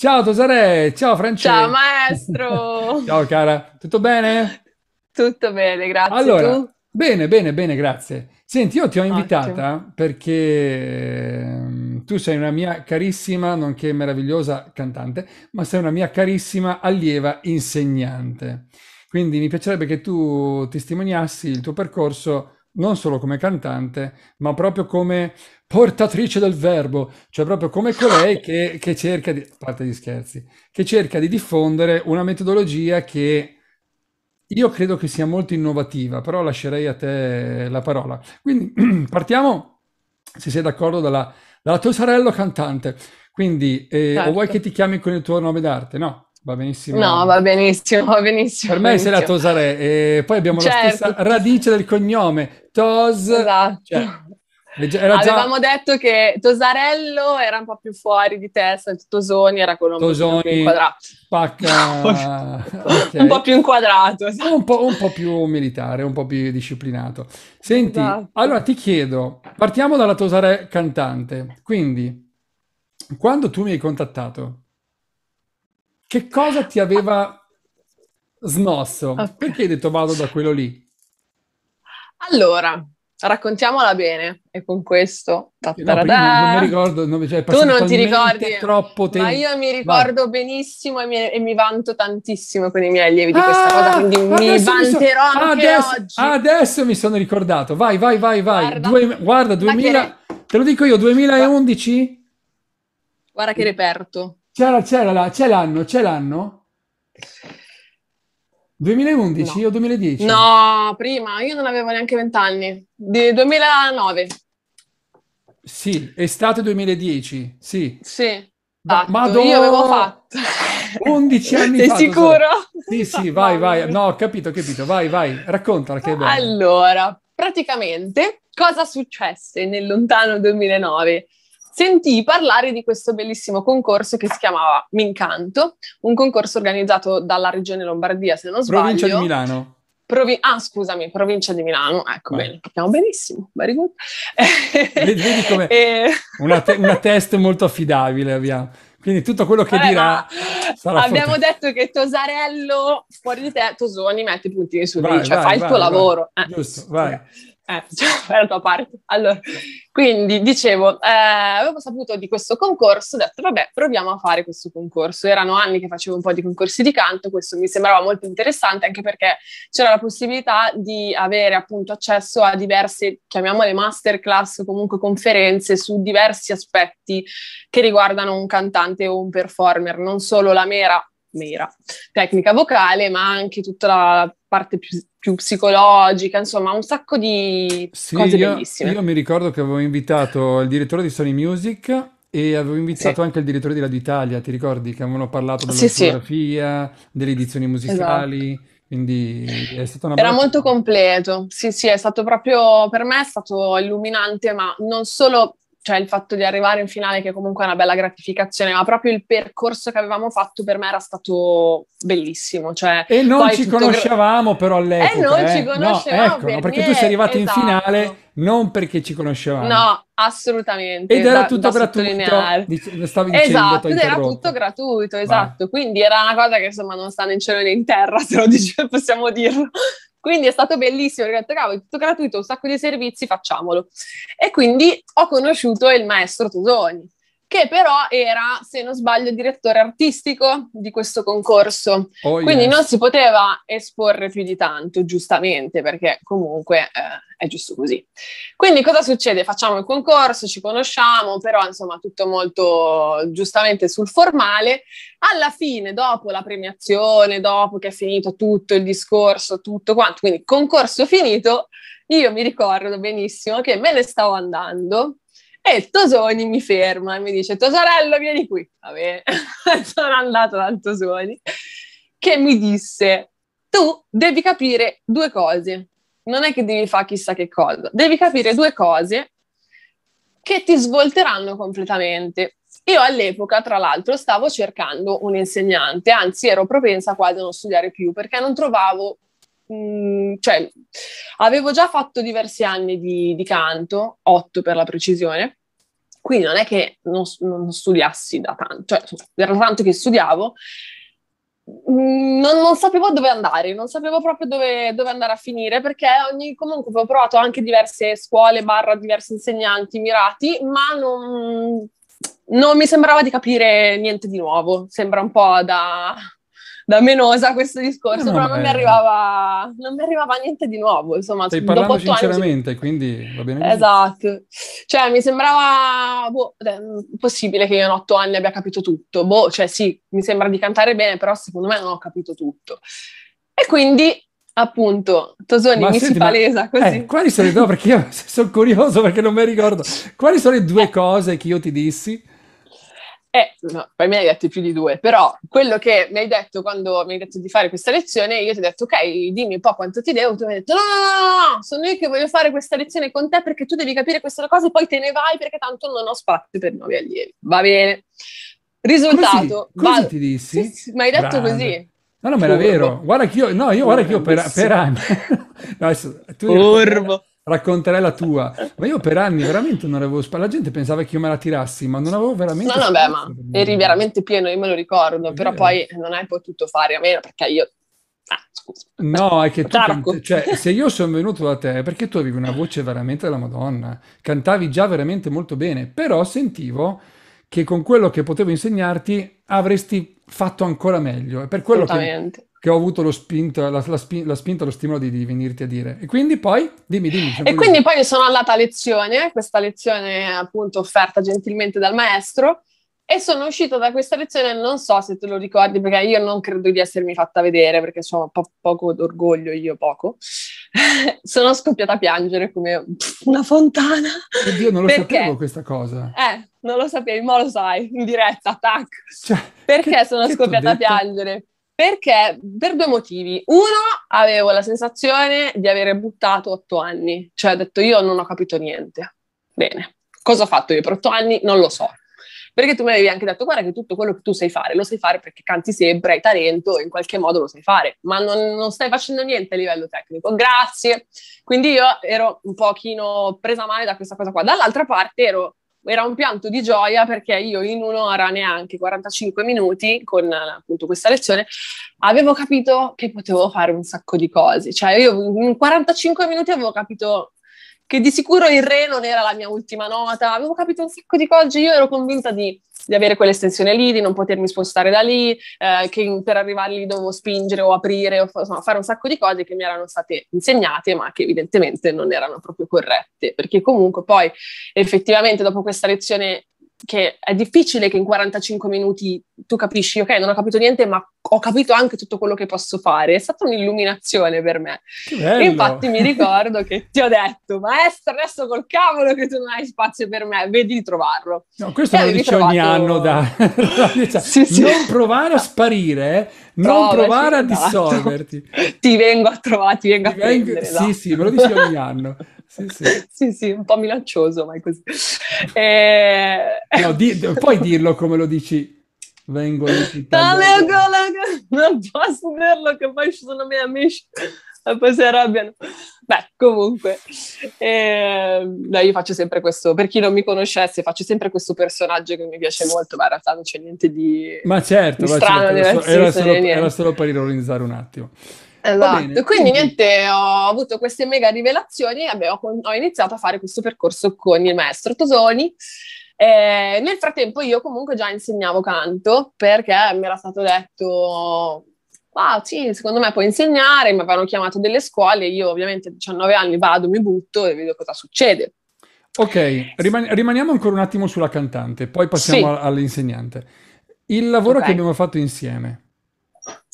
Ciao Tosare, ciao Francesco. Ciao maestro. ciao cara, tutto bene? Tutto bene, grazie. Allora, tu? bene, bene, bene, grazie. Senti, io ti ho invitata Ottimo. perché ehm, tu sei una mia carissima, nonché meravigliosa cantante, ma sei una mia carissima allieva insegnante. Quindi mi piacerebbe che tu testimoniassi il tuo percorso non solo come cantante, ma proprio come portatrice del verbo, cioè proprio come colei che, che cerca di, parte gli scherzi, che cerca di diffondere una metodologia che io credo che sia molto innovativa, però lascerei a te la parola. Quindi partiamo, se sei d'accordo, dalla, dalla tua sorella cantante. Quindi, eh, certo. o vuoi che ti chiami con il tuo nome d'arte? No, va benissimo. No, va benissimo, va benissimo. Per me benissimo. sei la Tosare. E eh, poi abbiamo certo. la stessa certo. radice del cognome, Tos. Esatto. Cioè, era Avevamo detto che Tosarello era un po' più fuori di testa, Tosoni era quello un po' più inquadrato. Pacca... okay. Un po' più inquadrato. Esatto. Un, po', un, po', più militare, un po' più disciplinato. Senti, esatto. allora ti chiedo, partiamo dalla Tosarello cantante. Quindi, quando tu mi hai contattato, che cosa ti aveva smosso? Okay. Perché hai detto vado da quello lì? Allora, Raccontiamola bene, e con questo... No, non, non ricordo, non, cioè, tu non ti ricordi, troppo tempo. ma io mi ricordo Vai. benissimo e mi, e mi, vanto tantissimo con i miei allievi di questa cosa, ah, quindi mi vanterò mi so, anche adesso, oggi. Adesso mi sono ricordato, vai, vai, vai, vai. Guarda, Due, guarda 2000, te lo dico io, 2011? Guarda che reperto. C'era, c'era la, c'è l'anno, c'è l'anno? 2011 no. o 2010? No, prima, io non avevo neanche vent'anni. 2009. Sì, estate 2010, sì. Sì, ma, esatto, Madonna... io avevo fatto. 11 anni Sei fa, sicuro? So. Sì, sì, vai, vai. No, ho capito, ho capito. Vai, vai, raccontala che è bello. Allora, praticamente cosa successe nel lontano 2009? sentì parlare di questo bellissimo concorso che si chiamava Mincanto, un concorso organizzato dalla regione Lombardia, se non sbaglio. Provincia di Milano. Provi- ah, scusami, provincia di Milano, ecco Vai. bene, capiamo benissimo, very Vedi come e... una, te- una test molto affidabile abbiamo. Quindi tutto quello che Vabbè, dirà sarà Abbiamo forte. detto che Tosarello fuori di te, Tosoni, metti i puntini su vai, cioè vai, fai vai, il tuo lavoro. Eh. Giusto, vai. Eh, cioè, la tua parte. Allora, quindi dicevo, eh, avevo saputo di questo concorso, ho detto vabbè, proviamo a fare questo concorso. Erano anni che facevo un po' di concorsi di canto, questo mi sembrava molto interessante anche perché c'era la possibilità di avere appunto accesso a diverse, chiamiamole masterclass o comunque conferenze su diversi aspetti che riguardano un cantante o un performer, non solo la mera mera tecnica vocale, ma anche tutta la parte più, più, psicologica, insomma, un sacco di sì, cose io, bellissime. Io mi ricordo che avevo invitato il direttore di Sony Music e avevo invitato sì. anche il direttore di Radio Italia, ti ricordi che avevano parlato della sì, fotografia, sì. delle edizioni esatto. musicali. Esatto. Quindi è stata una Era bella... molto completo, sì, sì, è stato proprio per me è stato illuminante, ma non solo cioè il fatto di arrivare in finale che comunque è una bella gratificazione, ma proprio il percorso che avevamo fatto per me era stato bellissimo. Cioè, e non ci conoscevamo gra- però all'epoca. E non eh. ci conoscevamo. No, ecco, per perché niente. tu sei arrivato esatto. in finale non esatto. perché ci conoscevamo. No, assolutamente. Ed era da, tutto da gratuito. Dice, stavi dicendo, esatto, ed era tutto gratuito, esatto. Vai. Quindi era una cosa che insomma non sta né in cielo né in terra, se lo dice, possiamo dirlo. Quindi è stato bellissimo, ho detto, cavolo, è tutto gratuito, un sacco di servizi, facciamolo. E quindi ho conosciuto il maestro Tusoni che però era, se non sbaglio, direttore artistico di questo concorso. Oh, Quindi yes. non si poteva esporre più di tanto, giustamente, perché comunque eh, è giusto così. Quindi cosa succede? Facciamo il concorso, ci conosciamo, però insomma tutto molto giustamente sul formale. Alla fine, dopo la premiazione, dopo che è finito tutto il discorso, tutto quanto, quindi concorso finito, io mi ricordo benissimo che me ne stavo andando e Tosoni mi ferma e mi dice, Tosorello, vieni qui. Vabbè, sono andato dal Tosoni, che mi disse, tu devi capire due cose. Non è che devi fare chissà che cosa, devi capire due cose che ti svolteranno completamente. Io all'epoca, tra l'altro, stavo cercando un insegnante, anzi ero propensa quasi a non studiare più perché non trovavo, mh, mm, cioè avevo già fatto diversi anni di, di canto, otto per la precisione, quindi non è che non, non studiassi da tanto, cioè era tanto che studiavo, non, non, sapevo dove andare, non sapevo proprio dove, dove andare a finire perché ogni, comunque avevo provato anche diverse scuole, barra, diversi insegnanti mirati, ma non, non mi sembrava di capire niente di nuovo. Sembra un po' da da menosa questo discorso, eh, no, però non, eh... mi arrivava, non, mi arrivava, niente di nuovo, insomma. Stai parlando sinceramente, anni... quindi va bene Esatto. Cioè, mi sembrava boh, possibile che io in otto anni abbia capito tutto. Boh, cioè sì, mi sembra di cantare bene, però secondo me non ho capito tutto. E quindi appunto Tosoni ma mi senti, si palesa eh, così. Eh, quali sono le due? perché io sono curioso perché non mi ricordo. Quali sono le due cose che io ti dissi? Eh, no, poi mi hai detto più di due, però quello che mi hai detto quando mi hai detto di fare questa lezione, io ti ho detto, ok, dimmi un po' quanto ti devo, tu mi hai detto, no, no, no, sono io che voglio fare questa lezione con te perché tu devi capire questa cosa e poi te ne vai perché tanto non ho spazio per nuovi allievi. Va bene. Risultato. Così, così vado... ti dissi? Sì, sì, mi hai detto Brava. così. No, no, ma era vero. Guarda che io, no, io guarda che io per, per anni... no, adesso, tu Urbo racconterai la tua. Ma io per anni veramente non avevo spazio. La gente pensava che io me la tirassi, ma non avevo veramente. No, no, beh, ma eri veramente pieno, io me lo ricordo, però poi non hai potuto fare a meno perché io. Ah, scusa. No, è che tu canti, cioè, se io sono venuto da te perché tu avevi una voce veramente della Madonna, cantavi già veramente molto bene, però sentivo che con quello che potevo insegnarti avresti fatto ancora meglio. E per quello che che ho avuto lo spinta, la, la, spin, la spinta, lo stimolo di, di, venirti a dire. E quindi poi, dimmi, dimmi. E cioè, quindi poi sono andata a lezione, questa lezione appunto offerta gentilmente dal maestro, e sono uscita da questa lezione, non so se te lo ricordi, perché io non credo di essermi fatta vedere, perché sono po- poco d'orgoglio, io poco. sono scoppiata a piangere come una fontana. Oddio, non lo perché? sapevo questa cosa. Eh, non lo sapevi, ma lo sai, in diretta, tac. Cioè, perché che, sono che scoppiata a piangere? Perché per due motivi. Uno, avevo la sensazione di avere buttato otto anni, cioè ho detto io non ho capito niente. Bene, cosa ho fatto io per otto anni? Non lo so. Perché tu mi avevi anche detto, guarda che tutto quello che tu sai fare, lo sai fare perché canti sempre, hai talento, in qualche modo lo sai fare, ma non, non stai facendo niente a livello tecnico. Grazie. Quindi io ero un pochino presa male da questa cosa qua. Dall'altra parte ero era un pianto di gioia perché io in un'ora, neanche 45 minuti, con appunto questa lezione, avevo capito che potevo fare un sacco di cose. Cioè io in 45 minuti avevo capito che di sicuro il re non era la mia ultima nota, avevo capito un sacco di cose, io ero convinta di di avere quell'estensione lì, di non potermi spostare da lì, eh, che per arrivare lì dovevo spingere o aprire, o insomma, fare un sacco di cose che mi erano state insegnate, ma che evidentemente non erano proprio corrette, perché comunque poi effettivamente dopo questa lezione che è difficile che in 45 minuti tu capisci, ok, non ho capito niente, ma ho capito anche tutto quello che posso fare. È stata un'illuminazione per me. infatti mi ricordo che ti ho detto, maestro, adesso col cavolo che tu non hai spazio per me, vedi di trovarlo. No, questo e lo dice ogni anno da... Cioè, sì, sì. Non provare a sparire, eh. non Provaci, provare a esatto. dissolverti. ti vengo a trovare, ti vengo ti a vengo... prendere. Sì, no? Esatto. sì, me lo dici ogni anno. sì, sì. sì, sì, un po' minaccioso, ma è così. E... Eh, no, di- puoi dirlo come lo dici. Vengo Tale gola, non posso dirlo che poi ci sono i miei amici e poi si arrabbiano. Beh, comunque, eh, no, io faccio sempre questo, per chi non mi conoscesse, faccio sempre questo personaggio che mi piace molto, ma in realtà non c'è niente di, ma certo, di certo, strano. certo, era, solo, era solo per ironizzare un attimo. Esatto, quindi niente, ho avuto queste mega rivelazioni e abbiamo, ho iniziato a fare questo percorso con il maestro Tosoni. Eh, nel frattempo io comunque già insegnavo canto perché mi era stato detto, ah sì, secondo me puoi insegnare, mi avevano chiamato delle scuole, io ovviamente a 19 anni vado, mi butto e vedo cosa succede. Ok, riman- rimaniamo ancora un attimo sulla cantante, poi passiamo sì. all'insegnante. Il lavoro okay. che abbiamo fatto insieme,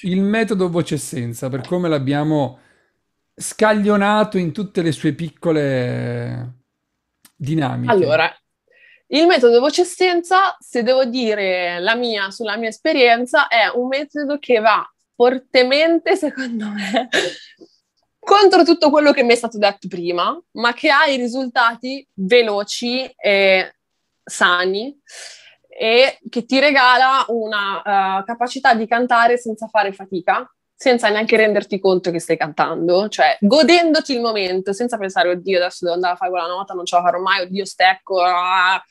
il metodo voce senza, per come l'abbiamo scaglionato in tutte le sue piccole dinamiche. Allora, il metodo voce senza, se devo dire la mia sulla mia esperienza, è un metodo che va fortemente, secondo me, contro tutto quello che mi è stato detto prima, ma che ha i risultati veloci e sani e che ti regala una uh, capacità di cantare senza fare fatica, senza neanche renderti conto che stai cantando, cioè godendoti il momento, senza pensare, oddio, adesso devo andare a fare quella nota, non ce la farò mai, oddio, stecco. Ah. ah.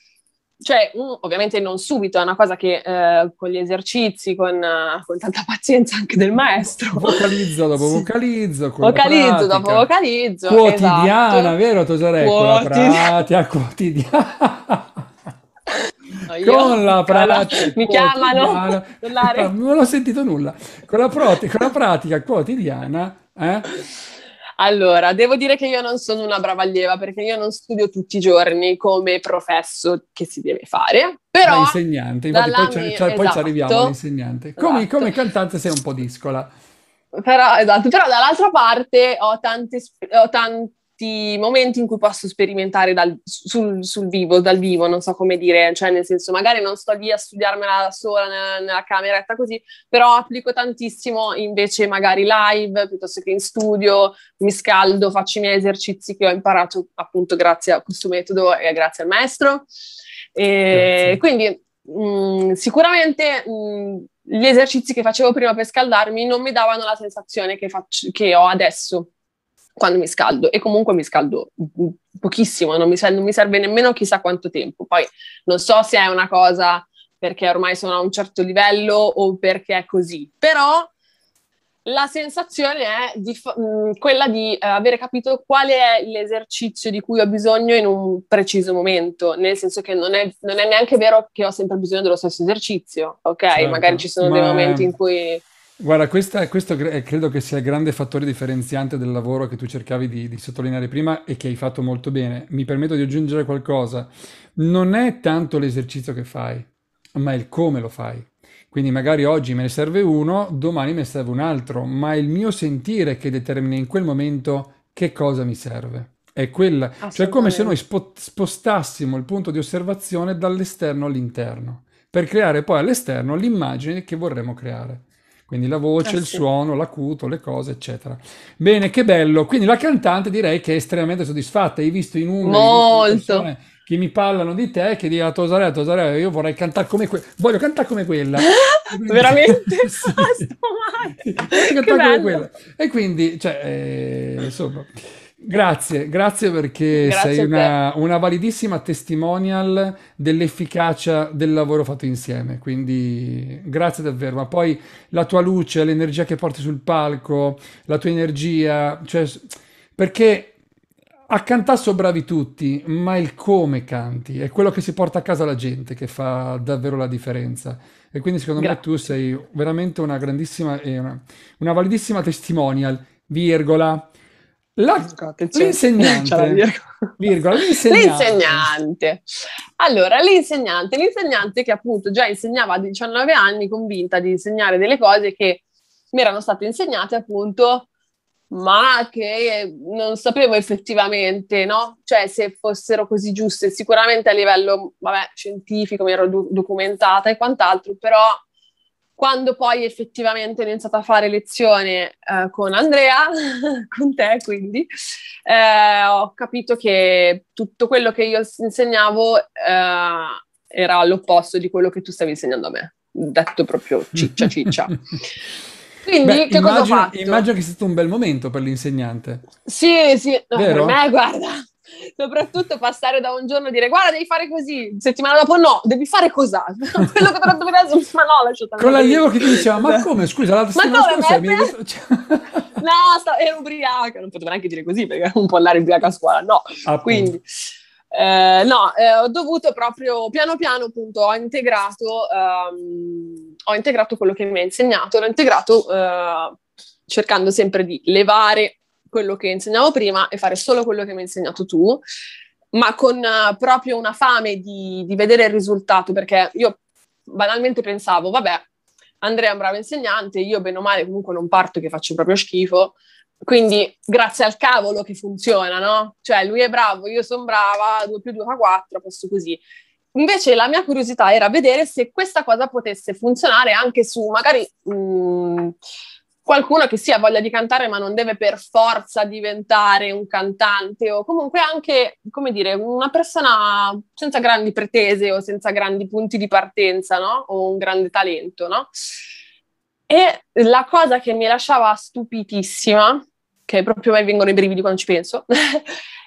Cioè, mm, ovviamente non subito, è una cosa che eh, con gli esercizi, con, eh, con, tanta pazienza anche del maestro. Vocalizzo dopo vocalizzo. vocalizzo dopo vocalizzo. Esatto. Quotidiana, esatto. vero Tosarello? Quotidi- la quotidiana. Con la pratica. Mi chiamano. Non ho sentito nulla. Con la, prot- con la pratica quotidiana. Eh? Allora, devo dire che io non sono una brava allieva perché io non studio tutti i giorni come professo che si deve fare. Però... Da insegnante, infatti poi, ci, cioè, esatto. poi ci esatto. arriviamo all'insegnante. Come, esatto. come cantante sei un po' discola. Però, esatto, però dall'altra parte ho tante, ho tante tutti momenti in cui posso sperimentare dal, sul, sul, vivo, dal vivo, non so come dire, cioè nel senso magari non sto lì a studiarmela sola nella, nella cameretta così, però applico tantissimo invece magari live piuttosto che in studio, mi scaldo, faccio i miei esercizi che ho imparato appunto grazie a questo metodo e grazie al maestro. E quindi mh, mm, sicuramente... Mh, mm, gli esercizi che facevo prima per scaldarmi non mi davano la sensazione che, faccio, che ho adesso, quando mi scaldo e comunque mi scaldo mm, pochissimo, non mi, serve, non mi, serve nemmeno chissà quanto tempo. Poi non so se è una cosa perché ormai sono a un certo livello o perché è così, però la sensazione è di, mh, mm, quella di eh, avere capito qual è l'esercizio di cui ho bisogno in un preciso momento, nel senso che non è, non è neanche vero che ho sempre bisogno dello stesso esercizio, ok? Certo, Magari ci sono ma... dei momenti in cui Guarda, questa, questo eh, credo che sia il grande fattore differenziante del lavoro che tu cercavi di, di sottolineare prima e che hai fatto molto bene. Mi permetto di aggiungere qualcosa. Non è tanto l'esercizio che fai, ma il come lo fai. Quindi magari oggi me ne serve uno, domani me ne serve un altro, ma è il mio sentire che determina in quel momento che cosa mi serve. È quella, cioè come se noi spo- spostassimo il punto di osservazione dall'esterno all'interno, per creare poi all'esterno l'immagine che vorremmo creare. Quindi la voce, ah, il sì. suono, l'acuto, le cose, eccetera. Bene, che bello. Quindi la cantante direi che è estremamente soddisfatta. Hai visto in numeri? Molto che mi parlano di te che dicono ah, Tosarella, Tosarea, io vorrei cantare come quella, voglio cantare come quella. Veramente? sì. Sto male. Sì, cantare come quella. E quindi, cioè, eh, insomma... Grazie, grazie perché grazie sei una, una, validissima testimonial dell'efficacia del lavoro fatto insieme, quindi grazie davvero, ma poi la tua luce, l'energia che porti sul palco, la tua energia, cioè, perché a cantare sono bravi tutti, ma il come canti è quello che si porta a casa la gente che fa davvero la differenza. E quindi secondo grazie. me tu sei veramente una grandissima, una, una validissima testimonial, virgola la, l'insegnante, virgola, l'insegnante. l'insegnante. Allora, l'insegnante, l'insegnante che appunto già insegnava a 19 anni convinta di insegnare delle cose che mi erano state insegnate appunto, ma che non sapevo effettivamente, no? Cioè se fossero così giuste, sicuramente a livello, vabbè, scientifico mi ero do- documentata e quant'altro, però quando poi effettivamente ho iniziato a fare lezione eh, con Andrea, con te quindi, eh, ho capito che tutto quello che io insegnavo eh, era all'opposto di quello che tu stavi insegnando a me, detto proprio ciccia ciccia. Quindi, Beh, che immagino, cosa ho fatto? Immagino che sia stato un bel momento per l'insegnante. Sì, sì, no, per me, guarda, soprattutto passare da un giorno a dire guarda devi fare così, settimana dopo no, devi fare cos'altro, quello che te l'ho dovuto ma no, lasciatelo. Con l'allievo che ti diceva ma come, scusa, l'altra settimana scorsa mi detto... Cioè no, sta... ero ubriaca, non potevo neanche dire così perché non può andare ubriaca a scuola, no, Appunto. quindi... Eh, no, eh, ho dovuto proprio piano piano, appunto, ho integrato, ehm, ho integrato quello che mi ha insegnato, l'ho integrato eh, cercando sempre di levare quello che insegnavo prima e fare solo quello che mi hai insegnato tu, ma con uh, proprio una fame di, di vedere il risultato, perché io banalmente pensavo, vabbè, Andrea è un bravo insegnante, io bene o male comunque non parto che faccio proprio schifo, quindi grazie al cavolo che funziona, no? Cioè lui è bravo, io sono brava, 2 più 2 fa 4, posso così. Invece la mia curiosità era vedere se questa cosa potesse funzionare anche su magari mh, mm, qualcuno che sì ha voglia di cantare ma non deve per forza diventare un cantante o comunque anche, come dire, una persona senza grandi pretese o senza grandi punti di partenza, no? O un grande talento, no? E la cosa che mi lasciava stupitissima, che proprio a me vengono i brividi quando ci penso,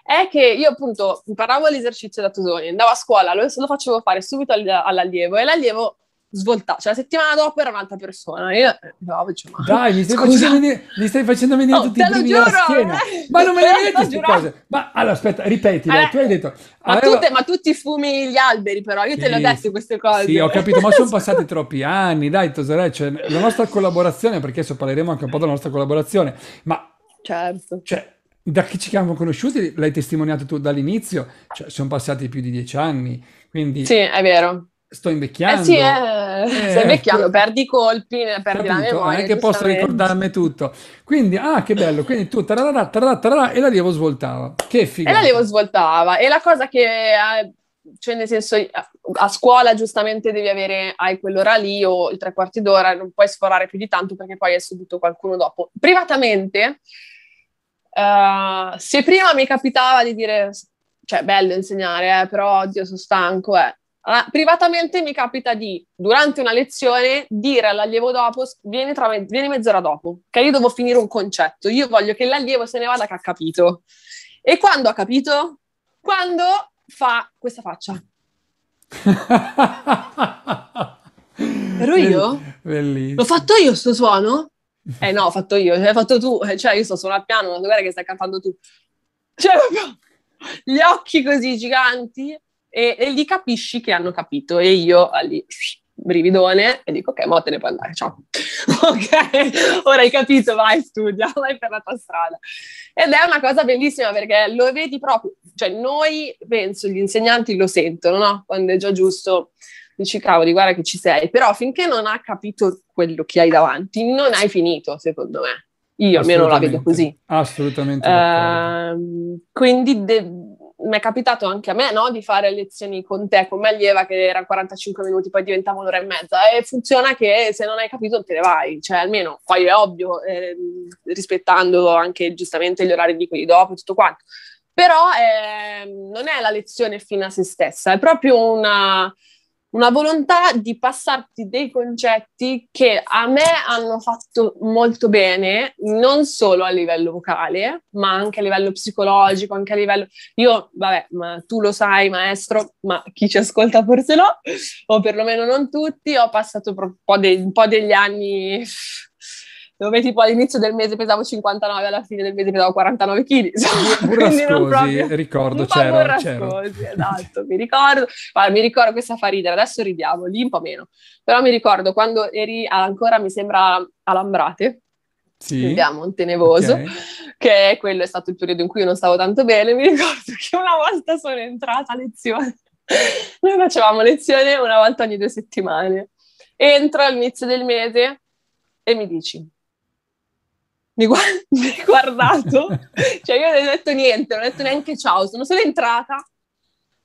è che io appunto imparavo l'esercizio da Tosoni, andavo a scuola, lo, lo facevo fare subito all'allievo e l'allievo svoltata. Cioè, la settimana dopo era un'altra persona. Io eh, no, dicevo, cioè, ma... Dai, mi stai, Scusa. facendo venire, mi stai facendo venire oh, tutti i primi giuro, schiena. Eh. Ma non me ne vedi queste cose? Ma allora, aspetta, ripeti, Eh. tu hai detto... Ma, aveva... tutte, ma tutti fumi gli alberi, però. Io sì. te le ho dette queste cose. Sì, ho capito, ma sono passati troppi anni. Dai, Tosorecce, eh, cioè, la nostra collaborazione, perché adesso parleremo anche un po' della nostra collaborazione, ma... Certo. Cioè, da chi ci siamo conosciuti l'hai testimoniato tu dall'inizio, cioè, sono passati più di dieci anni, quindi... Sì, è vero. Sto invecchiando. Eh sì, eh, eh, stai invecchiando, perdi i colpi, eh, perdi capito, la memoria. Non è che posso ricordarmi tutto. Quindi, ah, che bello, quindi tu tararà, tararà, tararà, e la Levo svoltava. Che figata. E la Levo svoltava. E la cosa che... Eh, cioè nel senso a scuola giustamente devi avere hai quell'ora lì o il tre quarti d'ora non puoi sforare più di tanto perché poi è subito qualcuno dopo privatamente uh, se prima mi capitava di dire cioè bello insegnare eh, però oddio sono stanco eh. Allora, privatamente mi capita di, durante una lezione, dire all'allievo dopo, vieni, me- vieni mezz'ora dopo, che io devo finire un concetto, io voglio che l'allievo se ne vada che ha capito. E quando ha capito? Quando fa questa faccia. Ero io? Bellissimo. L'ho fatto io sto suono? Eh no, ho fatto io, l'hai fatto tu, eh, cioè io sto suonando al piano, ma guarda che stai cantando tu. Cioè, gli occhi così giganti e, e lì capisci che hanno capito e io ah, lì brividone e dico ok, mo te ne puoi andare, ciao. ok, ora hai capito, vai studia, vai per la tua strada. Ed è una cosa bellissima perché lo vedi proprio, cioè noi, penso, gli insegnanti lo sentono, no? Quando è già giusto dici cavoli, guarda che ci sei, però finché non ha capito quello che hai davanti, non hai finito, secondo me. Io almeno la vedo così. Assolutamente. Uh, quindi de- mi è capitato anche a me no, di fare lezioni con te, con me allieva, che era 45 minuti, poi diventava un'ora e mezza. E funziona che se non hai capito te ne vai, cioè almeno poi è ovvio, eh, rispettando anche giustamente gli orari di quelli dopo e tutto quanto. Però eh, non è la lezione fine a se stessa, è proprio una, una volontà di passarti dei concetti che a me hanno fatto molto bene, non solo a livello vocale, ma anche a livello psicologico, anche a livello... Io, vabbè, ma tu lo sai, maestro, ma chi ci ascolta forse no, o perlomeno non tutti, ho passato un po', de- un po degli anni dove tipo all'inizio del mese pesavo 59, alla fine del mese pesavo 49 kg. Quindi non proprio... ricordo, un c'era. Burrascosi, c'era. esatto, mi ricordo. Guarda, mi ricordo, questa fa ridere, adesso ridiamo, lì un po' meno. Però mi ricordo quando eri ancora, mi sembra, a Lambrate, sì. quindi a Montenevoso, okay. che quello è stato il periodo in cui io non stavo tanto bene, mi ricordo che una volta sono entrata a lezione. Noi facevamo lezione una volta ogni due settimane. Entro all'inizio del mese e mi dici, mi, gu- mi ha guardato, cioè io non ho detto niente, non ho detto neanche ciao, sono solo entrata.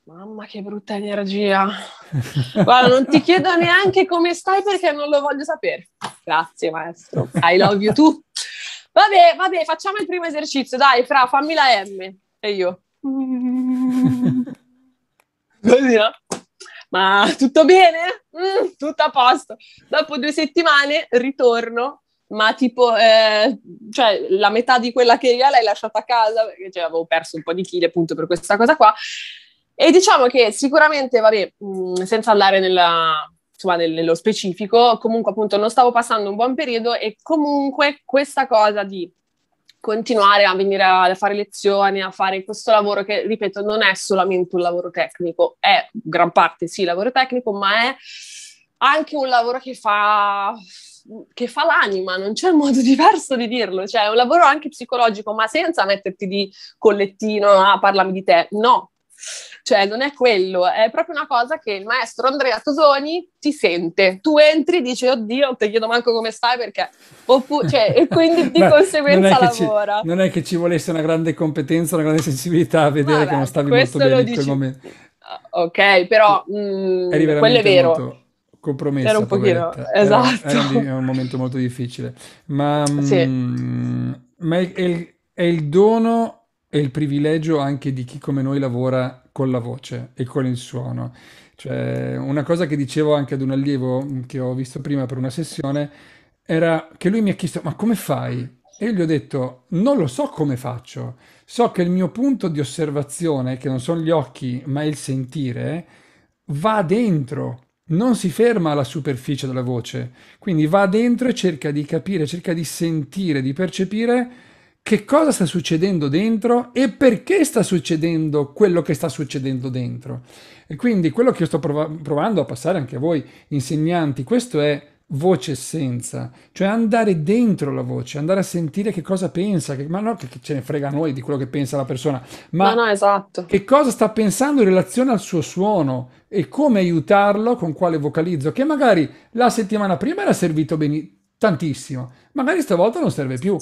Mamma che brutta energia. Guarda, non ti chiedo neanche come stai perché non lo voglio sapere. Grazie maestro, I love you too. Vabbè, vabbè, facciamo il primo esercizio, dai, fra, fammi la M. E io. Così, no? Ma tutto bene? Mm, tutto a posto. Dopo due settimane ritorno ma tipo, eh, cioè, la metà di quella che io l'hai lasciata a casa, perché cioè, avevo perso un po' di chili appunto per questa cosa qua. E diciamo che sicuramente, vabbè, mh, mm, senza andare nella, insomma, nel, nello specifico, comunque appunto non stavo passando un buon periodo e comunque questa cosa di continuare a venire a, fare lezioni, a fare questo lavoro che, ripeto, non è solamente un lavoro tecnico, è gran parte sì lavoro tecnico, ma è anche un lavoro che fa che fa l'anima, non c'è modo diverso di dirlo, cioè è un lavoro anche psicologico, ma senza metterti di collettino, ah, parlami di te, no. Cioè, non è quello, è proprio una cosa che il maestro Andrea Tosoni ti sente. Tu entri e dici, oddio, non ti chiedo manco come stai perché... Oppu- cioè, e quindi di Beh, conseguenza non lavora. Ci, non è che ci volesse una grande competenza, una grande sensibilità a vedere Vabbè, che non stavi molto bene in dici... quel momento. Ok, però mh, mm, quello è vero. Molto compromessa. Era un pochino, poveretta. esatto. Era, era, era, un momento molto difficile. Ma, sì. mh, mm, ma è, è, il, è, il dono e il privilegio anche di chi come noi lavora con la voce e con il suono. Cioè, una cosa che dicevo anche ad un allievo che ho visto prima per una sessione era che lui mi ha chiesto: Ma come fai? E io gli ho detto: Non lo so come faccio. So che il mio punto di osservazione, che non sono gli occhi, ma il sentire, va dentro non si ferma alla superficie della voce, quindi va dentro e cerca di capire, cerca di sentire, di percepire che cosa sta succedendo dentro e perché sta succedendo quello che sta succedendo dentro. E quindi quello che io sto prov- provando a passare anche a voi insegnanti, questo è voce senza, cioè andare dentro la voce, andare a sentire che cosa pensa, che, ma non che ce ne frega a noi di quello che pensa la persona, ma no, no, esatto. che cosa sta pensando in relazione al suo suono e come aiutarlo con quale vocalizzo, che magari la settimana prima era servito benissimo, tantissimo, magari stavolta non serve più.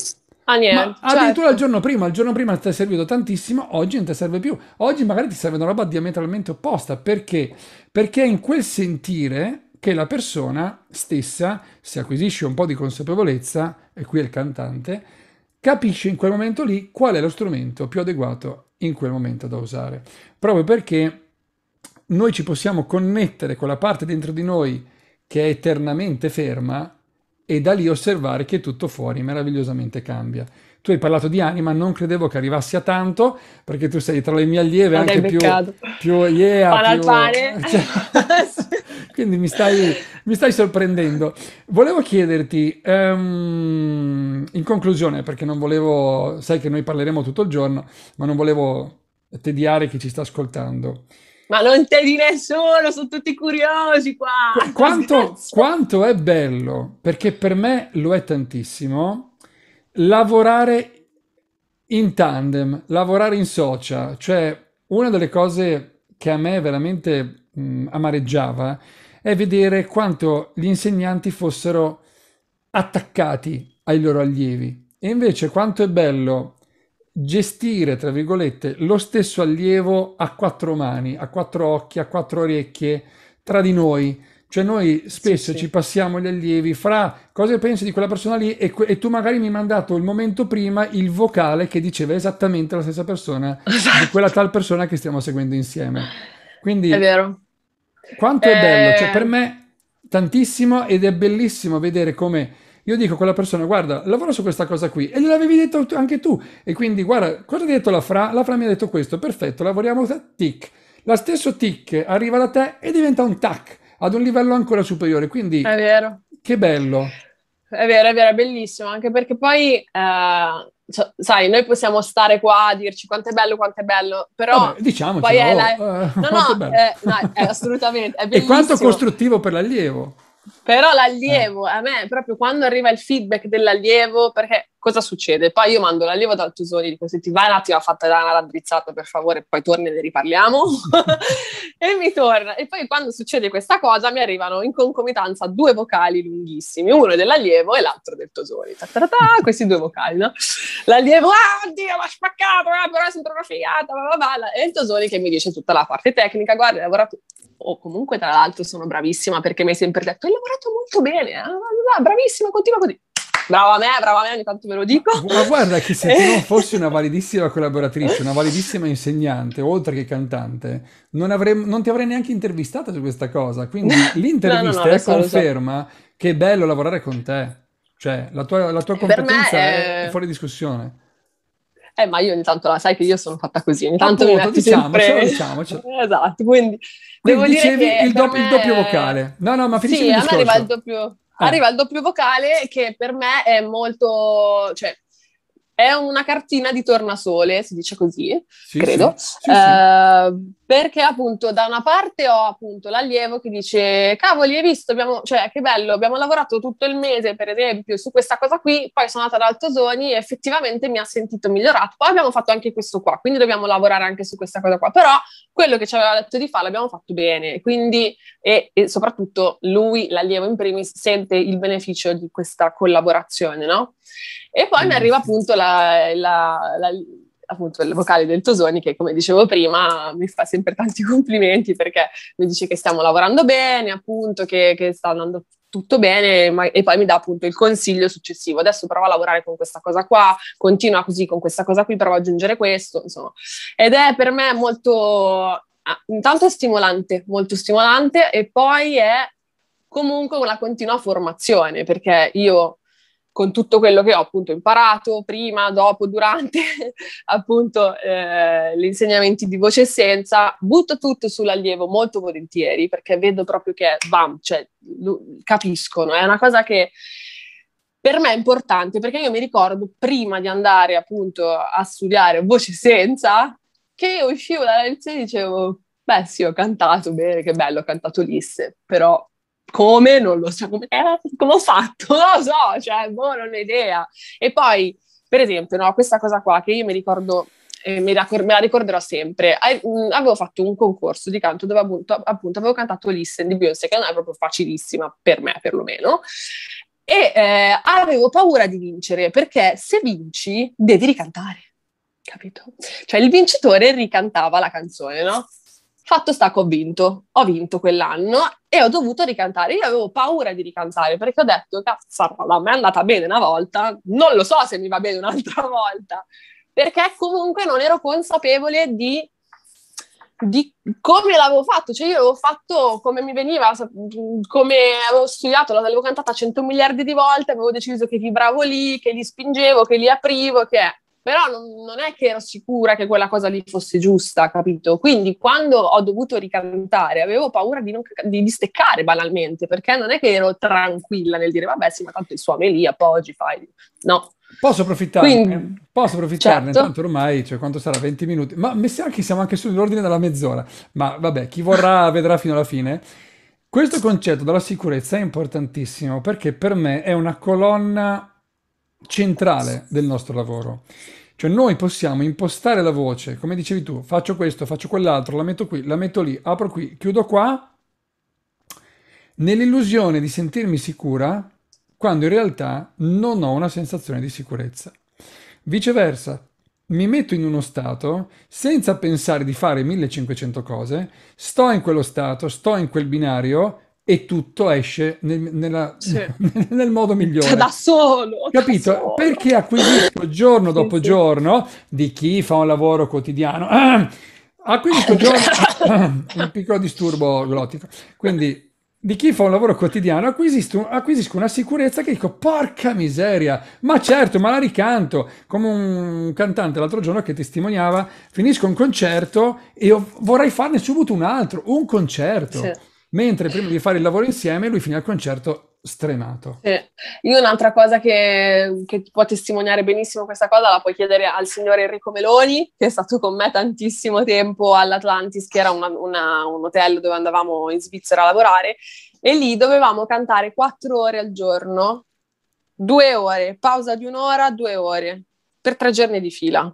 Ah, niente, ma certo. addirittura il giorno prima, il giorno prima ti è servito tantissimo, oggi non ti serve più. Oggi magari ti serve una roba diametralmente opposta, perché? Perché in quel sentire che la persona stessa, se acquisisce un po' di consapevolezza, e qui è il cantante, capisce in quel momento lì qual è lo strumento più adeguato in quel momento da usare. Proprio perché noi ci possiamo connettere con la parte dentro di noi che è eternamente ferma e da lì osservare che tutto fuori meravigliosamente cambia. Tu hai parlato di anima, non credevo che arrivassi a tanto, perché tu sei tra le mie allieve Ma anche più, più yeah, più... Cioè, Quindi mi stai, mi stai, sorprendendo. Volevo chiederti, um, in conclusione, perché non volevo, sai che noi parleremo tutto il giorno, ma non volevo tediare chi ci sta ascoltando. Ma non tedi nessuno, sono tutti curiosi qua. Qu- quanto, quanto è bello, perché per me lo è tantissimo, lavorare in tandem, lavorare in socia, cioè una delle cose che a me veramente mh, amareggiava è vedere quanto gli insegnanti fossero attaccati ai loro allievi e invece quanto è bello gestire, tra virgolette, lo stesso allievo a quattro mani, a quattro occhi, a quattro orecchie tra di noi. Cioè noi spesso sì, ci sì. passiamo gli allievi fra cosa pensi di quella persona lì e, e, tu magari mi hai mandato il momento prima il vocale che diceva esattamente la stessa persona esatto. di quella tal persona che stiamo seguendo insieme. Quindi è vero quanto è bello, cioè per ehm. me tantissimo ed è bellissimo vedere come io dico a quella persona guarda lavoro su questa cosa qui e gliel'avevi detto anche tu e quindi guarda cosa ti ha detto la Fra? La Fra mi ha detto questo, perfetto, lavoriamo tic. La stesso tic arriva da te e diventa un tac ad un livello ancora superiore, quindi è vero. che bello. È vero, è vero, è bellissimo, anche perché poi, eh, cioè, sai, noi possiamo stare qua a dirci quanto è bello, quanto è bello, però diciamo poi è la... Eh, no, no, eh, no è assolutamente, è bellissimo. e quanto costruttivo per l'allievo. Però eh. l'allievo, a me, proprio quando arriva il feedback dell'allievo, perché cosa succede? Poi io mando l'allievo dal Tusoni, dico, senti, vai un attimo a fatta una raddrizzata, per favore, poi torni e ne riparliamo. e mi torna. E poi quando succede questa cosa, mi arrivano in concomitanza due vocali lunghissimi, uno dell'allievo e l'altro del Tosoni. questi due vocali, no? L'allievo, ah, oddio, ma spaccato, ah, però è sempre una figata, bla bla bla. E il Tosoni che mi dice tutta la parte tecnica, guarda, hai lavorato o comunque tra l'altro sono bravissima perché mi hai sempre detto hai lavorato molto bene, eh? bravissima, continua così. Brava a me, brava a me, ogni tanto ve lo dico. Ma guarda che se tu non fossi una validissima collaboratrice, una validissima insegnante, oltre che cantante, non, avrei, non ti avrei neanche intervistata su questa cosa. Quindi l'intervista no, no, no, conferma so. che è bello lavorare con te. Cioè, la tua, la tua competenza è... è fuori discussione. Eh, ma io intanto la sai che io sono fatta così, intanto Appunto, mi metto diciamo, sempre... diciamoci. Diciamo, cioè. Esatto, quindi, quindi dicevi il, do- me... il, doppio vocale. No, no, ma finisci sì, il discorso. Sì, arriva il doppio... Ah. Arriva il doppio vocale che per me è molto, cioè, è una cartina di tornasole, si dice così, sì, credo, sì, sì, eh, perché appunto da una parte ho appunto l'allievo che dice cavoli hai visto, abbiamo, cioè che bello, abbiamo lavorato tutto il mese per esempio su questa cosa qui, poi sono andata ad Altosoni e effettivamente mi ha sentito migliorato, poi abbiamo fatto anche questo qua, quindi dobbiamo lavorare anche su questa cosa qua, però quello che ci aveva detto di fare l'abbiamo fatto bene, quindi e, e soprattutto lui, l'allievo in primis, sente il beneficio di questa collaborazione, no? E poi mm. mi arriva appunto la, la, la appunto il vocale del Tosoni che come dicevo prima mi fa sempre tanti complimenti perché mi dice che stiamo lavorando bene, appunto che, che sta andando tutto bene ma, e poi mi dà appunto il consiglio successivo, adesso prova a lavorare con questa cosa qua, continua così con questa cosa qui, prova ad aggiungere questo, insomma. Ed è per me molto, ah, intanto è stimolante, molto stimolante e poi è comunque una continua formazione perché io con tutto quello che ho appunto imparato prima, dopo, durante appunto eh, gli insegnamenti di voce e senza, butto tutto sull'allievo molto volentieri perché vedo proprio che bam, cioè, capiscono, è una cosa che per me è importante perché io mi ricordo prima di andare appunto a studiare voce senza che io uscivo dalla lezione e dicevo beh sì ho cantato bene, che bello, ho cantato Lisse, però come non lo so, come, eh, come ho fatto, non lo so, cioè, boh, non ho idea. E poi, per esempio, no, questa cosa qua che io mi ricordo eh, me la, me la, ricorderò sempre. Avevo fatto un concorso di canto dove appunto, appunto avevo cantato Listen di Beyoncé, che non è proprio facilissima per me perlomeno. E eh, avevo paura di vincere perché se vinci devi ricantare, capito? Cioè il vincitore ricantava la canzone, no? Fatto sta che ho vinto, ho vinto quell'anno e ho dovuto ricantare. Io avevo paura di ricantare perché ho detto, cazzarola, mi è andata bene una volta, non lo so se mi va bene un'altra volta, perché comunque non ero consapevole di, di come l'avevo fatto, cioè io avevo fatto come mi veniva, come avevo studiato, l'avevo cantata cento miliardi di volte, avevo deciso che vibravo lì, che li spingevo, che li aprivo, che però non, non, è che ero sicura che quella cosa lì fosse giusta, capito? Quindi quando ho dovuto ricantare avevo paura di, non, di, di steccare banalmente, perché non è che ero tranquilla nel dire vabbè sì, ma tanto il suono è lì, appoggi, fai... No. Posso approfittarne? Quindi, posso approfittarne, certo. tanto ormai, cioè quanto sarà, 20 minuti? Ma messi anche, siamo anche sull'ordine della mezz'ora, ma vabbè, chi vorrà vedrà fino alla fine. Questo concetto della sicurezza è importantissimo perché per me è una colonna centrale del nostro lavoro. Cioè noi possiamo impostare la voce, come dicevi tu, faccio questo, faccio quell'altro, la metto qui, la metto lì, apro qui, chiudo qua, nell'illusione di sentirmi sicura, quando in realtà non ho una sensazione di sicurezza. Viceversa, mi metto in uno stato senza pensare di fare 1500 cose, sto in quello stato, sto in quel binario, e tutto esce nel, nella, sì. nel modo migliore. Da solo! Capito? Da solo. Perché acquisisco giorno dopo sì, giorno di chi fa un lavoro quotidiano. Ah, acquisisco giorno... ah, un piccolo disturbo glottico. Quindi di chi fa un lavoro quotidiano acquisisco, acquisisco, una sicurezza che dico porca miseria ma certo ma la ricanto come un cantante l'altro giorno che testimoniava finisco un concerto e vorrei farne subito un altro un concerto certo mentre prima di fare il lavoro insieme lui finì al concerto stremato. Sì. Io un'altra cosa che, che può testimoniare benissimo questa cosa la puoi chiedere al signor Enrico Meloni, che è stato con me tantissimo tempo all'Atlantis, che era una, una, un hotel dove andavamo in Svizzera a lavorare, e lì dovevamo cantare quattro ore al giorno, due ore, pausa di un'ora, due ore, per tre giorni di fila.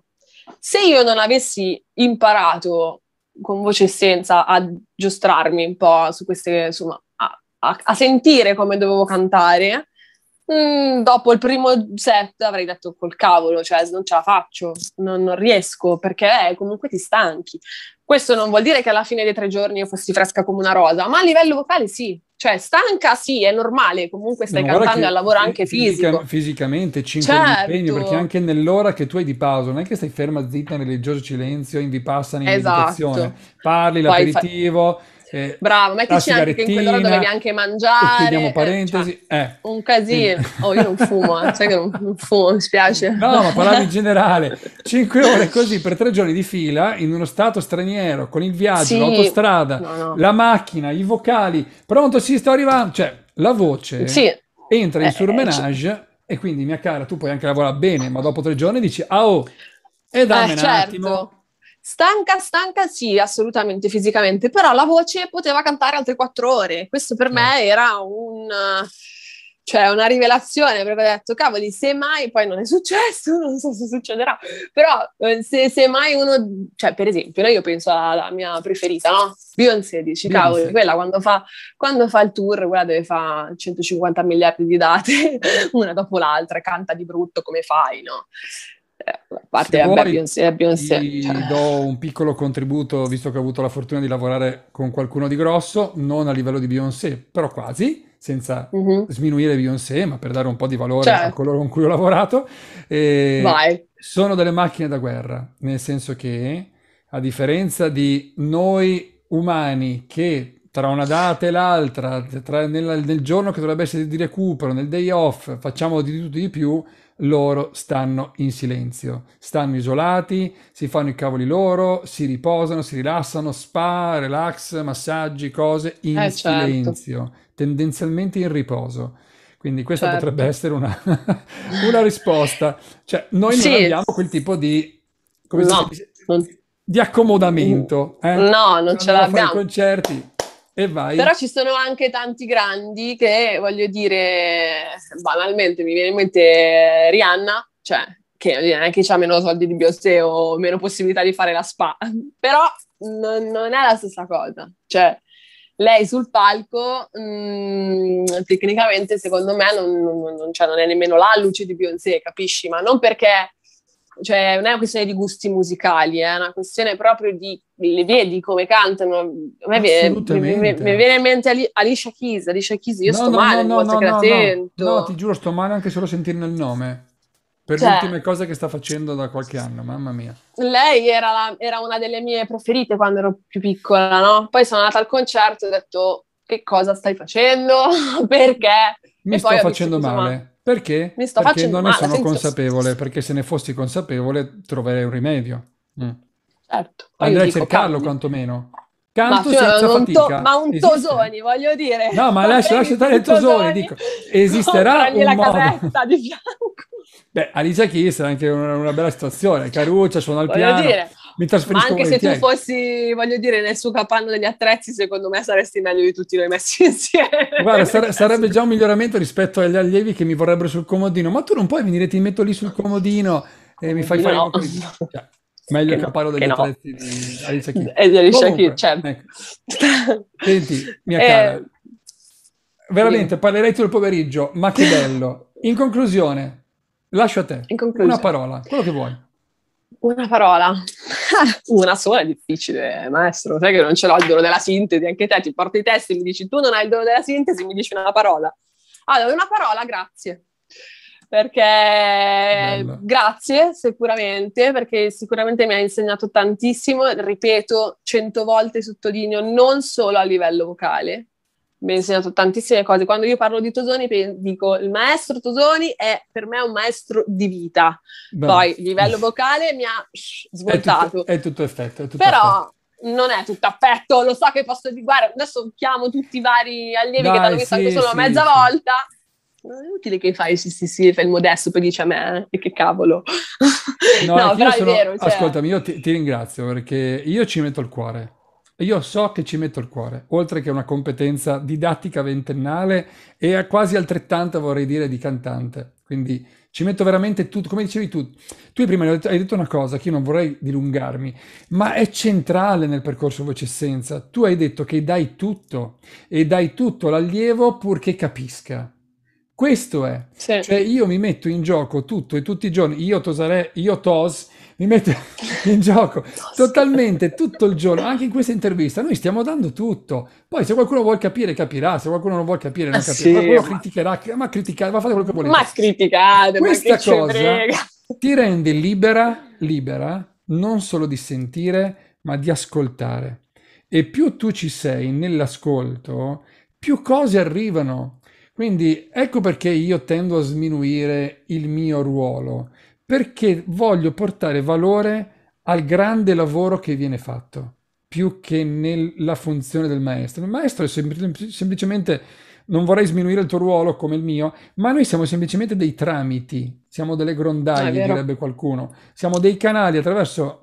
Se io non avessi imparato con voce e senza aggiustarmi un po' su queste, insomma, a, a, a sentire come dovevo cantare. Mm, dopo il primo set avrei detto col cavolo, cioè non ce la faccio, non, non riesco perché eh, comunque ti stanchi. Questo non vuol dire che alla fine dei tre giorni io fossi fresca come una rosa, ma a livello vocale sì, cioè, stanca sì, è normale, comunque stai no, cantando e al lavoro anche fisica, fisico. Fisicamente, 5 certo. impegno, perché anche nell'ora che tu hai di pausa, non è che stai ferma zitta nel religioso silenzio, in vipassana, in esatto. meditazione. Parli, Poi l'aperitivo... Fa eh, Bravo, mettici anche in quell'ora dovevi anche mangiare. Chiudiamo cioè, parentesi. cioè, eh. Un casino. Oh, io non fumo, eh. sai che non, non, fumo, mi spiace. No, ma parlavo in generale. Cinque ore così per tre giorni di fila in uno stato straniero, con il viaggio, sì. l'autostrada, no, no. la macchina, i vocali. Pronto, sì, sto arrivando. Cioè, la voce sì. entra in eh, eh, surmenage c- e quindi, mia cara, tu puoi anche lavorare bene, ma dopo tre giorni dici, ah oh, e dammi eh, un certo. attimo Stanca, stanca, sì, assolutamente fisicamente, però la voce poteva cantare altre quattro ore. Questo per me certo. era un cioè una rivelazione, perché ho detto, cavoli, se mai, poi non è successo, non so se succederà, però eh, se, se mai uno, cioè per esempio, no, io penso alla mia preferita, no? Beyoncé, dici, cavoli, quella quando fa, quando fa, il tour, quella deve fare 150 miliardi di date, una dopo l'altra, canta di brutto come fai, no? a parte la Beyoncé, Beyoncé ti cioè. do un piccolo contributo visto che ho avuto la fortuna di lavorare con qualcuno di grosso, non a livello di Beyoncé, però quasi senza mm-hmm. sminuire Beyoncé, ma per dare un po' di valore cioè. a certo. coloro con cui ho lavorato. sono delle macchine da guerra, nel senso che a differenza di noi umani che tra una data e l'altra, tra, nel, nel giorno che dovrebbe essere di recupero, nel day off, facciamo di tutto di più, loro stanno in silenzio, stanno isolati, si fanno i cavoli loro, si riposano, si rilassano, spa, relax, massaggi, cose in eh, certo. silenzio, certo. tendenzialmente in riposo. Quindi questa certo. potrebbe essere una, una risposta. Cioè, noi sì. non abbiamo quel tipo di... Come no, si, non... Di accomodamento. Eh? No, non Andare ce l'abbiamo. concerti, e vai. Però ci sono anche tanti grandi che, voglio dire, banalmente mi viene in mente Rihanna, cioè che non è che ha meno soldi di Beyoncé o meno possibilità di fare la spa, però non, non è la stessa cosa. Cioè, lei sul palco, mh, mm, tecnicamente, secondo me, non, non, cioè, non, è nemmeno la luce di Beyoncé, capisci? Ma non perché cioè non è una questione di gusti musicali, è una questione proprio di le vedi come cantano. A me mi, mi, mi, viene in mente Ali, Alicia Keys, Alicia Keys, io no, sto no, male no, no, no, no, no, ti giuro sto male anche solo sentirne il nome. Per cioè, le ultime cose che sta facendo da qualche anno, mamma mia. Lei era, la, era una delle mie preferite quando ero più piccola, no? Poi sono andata al concerto e ho detto che cosa stai facendo? Perché? Mi e sto facendo visto, male. Insomma, perché? Mi sto perché non ne sono consapevole, perché se ne fossi consapevole troverei un rimedio. Mm. Certo. Andrei a cercarlo cambi. quantomeno. Canto ma, senza un to- ma un Esiste. Tosoni, voglio dire. No, ma lascia, lascia stare il Tosoni, dico. Esisterà un la modo. casetta di fianco. Beh, Alicia Keys è anche una, una bella situazione. Caruccia suona al voglio piano. Dire, mi trasferisco Ma anche se tu fossi, voglio dire, nel suo capanno degli attrezzi, secondo me saresti meglio di tutti noi messi insieme. Guarda, sare- sarebbe già un miglioramento rispetto agli allievi che mi vorrebbero sul comodino. Ma tu non puoi venire, ti metto lì sul comodino e mi fai fare... No. Cioè, meglio che caparro no, degli no. attrezzi di eh, Alicia Keys. E di Alice Keys, certo. Ecco. Senti, mia eh, cara, veramente io. parlerei tutto il pomeriggio, ma che bello. In conclusione, lascio a te una parola, quello che vuoi. Una parola. Una sola è difficile, maestro. Sai che non ce l'ho il dono della sintesi, anche te ti porti i testi e mi dici tu non hai il dono della sintesi, mi dici una parola. Allora, una parola, grazie. Perché Bella. grazie sicuramente, perché sicuramente mi ha insegnato tantissimo, ripeto cento volte, sottolineo, non solo a livello vocale, mi ha insegnato tantissime cose. Quando io parlo di Tosoni, dico il maestro Tosoni è per me un maestro di vita. Beh. Poi il livello vocale mi ha svoltato. È tutto, è tutto effetto. È tutto Però effetto non è tutto affetto, lo so che posso dire, guarda, adesso chiamo tutti i vari allievi Dai, che hanno messa sì, solo sì, mezza sì. volta. Non è utile che fai sì sì sì, fai il modesto, poi dici a me eh, che cavolo. No, no però sono... è vero. Cioè... Ascoltami, io ti, ti, ringrazio perché io ci metto il cuore. Io so che ci metto il cuore, oltre che una competenza didattica ventennale e quasi altrettanta vorrei dire di cantante. Quindi ci metto veramente tutto, come dicevi tu, tu prima hai detto una cosa che io non vorrei dilungarmi, ma è centrale nel percorso Voce Essenza. Tu hai detto che dai tutto e dai tutto all'allievo purché capisca. Questo è. Sì. Cioè io mi metto in gioco tutto e tutti i giorni, io Tosare, io Tos, mi mette in gioco totalmente tutto il giorno, anche in questa intervista. Noi stiamo dando tutto. Poi se qualcuno vuole capire, capirà. Se qualcuno non vuole capire, non ah, capirà. Sì, qualcuno ma... criticherà, ma criticate, ma fate quello che volete. Ma criticate, questa ma cosa ti rende libera, libera, non solo di sentire, ma di ascoltare. E più tu ci sei nell'ascolto, più cose arrivano. Quindi ecco perché io tendo a sminuire il mio ruolo, perché voglio portare valore al grande lavoro che viene fatto, più che nella funzione del maestro. Il maestro è sempl- semplicemente, non vorrei sminuire il tuo ruolo come il mio, ma noi siamo semplicemente dei tramiti, siamo delle ah, grondaie, direbbe qualcuno, siamo dei canali attraverso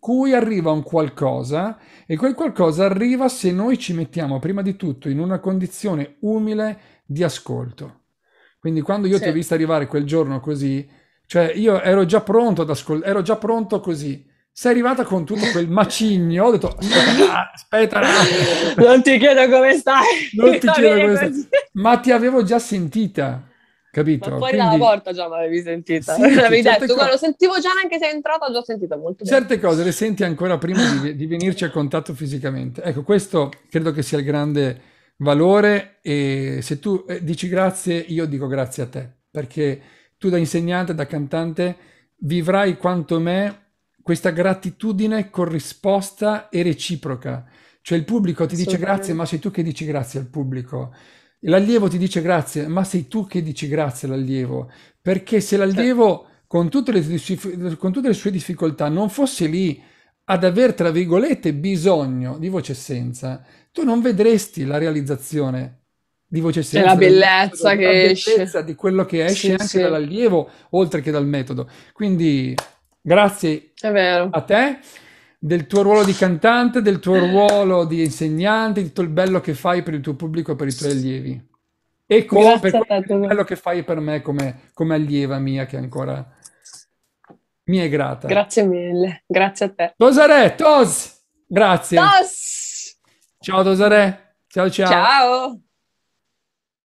cui arriva un qualcosa e quel qualcosa arriva se noi ci mettiamo prima di tutto in una condizione umile di ascolto. Quindi quando io sì. ti ho visto arrivare quel giorno così, cioè, io ero già pronto ad ascoltare, ero già pronto così. Sei arrivata con tutto quel macigno, ho detto aspetta, Non ti chiedo come stai. Non ti, chiedo come stai. Ma ti avevo già sentita, capito? Ma fuori Quindi... dalla porta già mi avevi sentita. Sì, l'avevi detto, co- quando sentivo già anche se è entrata, ho già sentito molto bene. Certe cose le senti ancora prima di, di venirci a contatto fisicamente. Ecco, questo credo che sia il grande valore e se tu eh, dici grazie, io dico grazie a te, perché tu da insegnante, da cantante, vivrai quanto me questa gratitudine corrisposta e reciproca. Cioè il pubblico ti dice grazie, ma sei tu che dici grazie al pubblico. L'allievo ti dice grazie, ma sei tu che dici grazie all'allievo. Perché se l'allievo, certo. con tutte le, con tutte le sue difficoltà, non fosse lì ad aver, tra virgolette, bisogno di voce senza, tu non vedresti la realizzazione di voce e senso, della bellezza, metodo, che esce. di quello che esce sì, anche sì. dall'allievo, oltre che dal metodo. Quindi grazie a te del tuo ruolo di cantante, del tuo ruolo di insegnante, di tutto il bello che fai per il tuo pubblico e per i tuoi allievi. E come per quello che fai per me come, come allieva mia che ancora mi è grata. Grazie mille, grazie a te. Tosare, Tos! Grazie. Tos! Ciao Tosare, ciao ciao. Ciao!